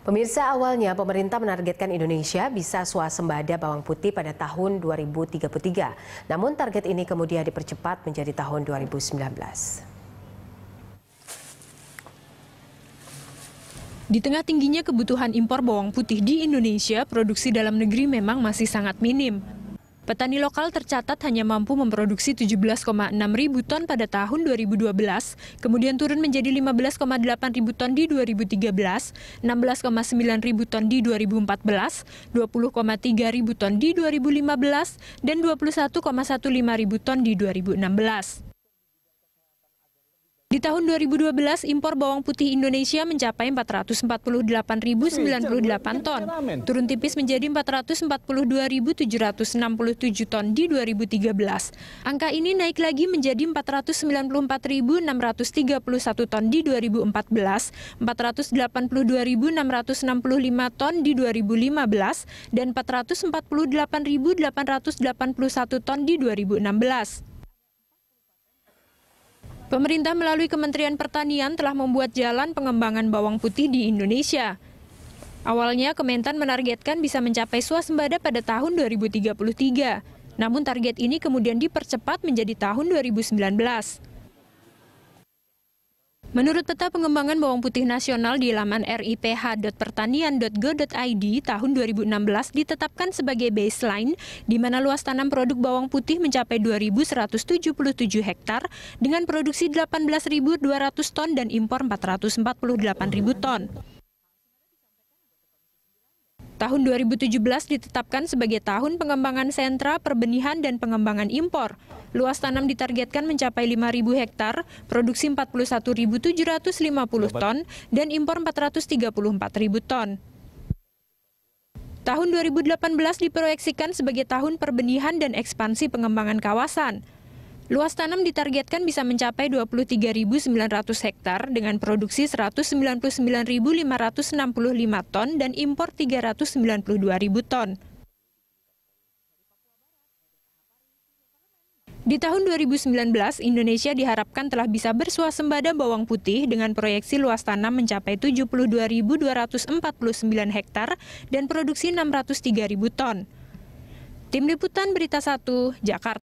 Pemirsa awalnya pemerintah menargetkan Indonesia bisa swasembada bawang putih pada tahun 2033. Namun target ini kemudian dipercepat menjadi tahun 2019. Di tengah tingginya kebutuhan impor bawang putih di Indonesia, produksi dalam negeri memang masih sangat minim. Petani lokal tercatat hanya mampu memproduksi 17,6 ribu ton pada tahun 2012, kemudian turun menjadi 15,8 ribu ton di 2013, 16,9 ribu ton di 2014, 20,3 ribu ton di 2015, dan 21,15 ribu ton di 2016. Di tahun 2012, impor bawang putih Indonesia mencapai 448.098 ton, turun tipis menjadi 442.767 ton di 2013. Angka ini naik lagi menjadi 494.631 ton di 2014, 482.665 ton di 2015, dan 448.881 ton di 2016. Pemerintah melalui Kementerian Pertanian telah membuat jalan pengembangan bawang putih di Indonesia. Awalnya Kementan menargetkan bisa mencapai swasembada pada tahun 2033. Namun target ini kemudian dipercepat menjadi tahun 2019. Menurut peta pengembangan bawang putih nasional di laman riph.pertanian.go.id tahun 2016 ditetapkan sebagai baseline di mana luas tanam produk bawang putih mencapai 2.177 hektar dengan produksi 18.200 ton dan impor 448.000 ton. Tahun 2017 ditetapkan sebagai tahun pengembangan sentra perbenihan dan pengembangan impor. Luas tanam ditargetkan mencapai 5.000 hektar, produksi 41.750 ton, dan impor 434.000 ton. Tahun 2018 diproyeksikan sebagai tahun perbenihan dan ekspansi pengembangan kawasan. Luas tanam ditargetkan bisa mencapai 23.900 hektar dengan produksi 199.565 ton dan impor 392.000 ton. Di tahun 2019, Indonesia diharapkan telah bisa bersuasembada bawang putih dengan proyeksi luas tanam mencapai 72.249 hektar dan produksi 603.000 ton. Tim Liputan Berita 1, Jakarta.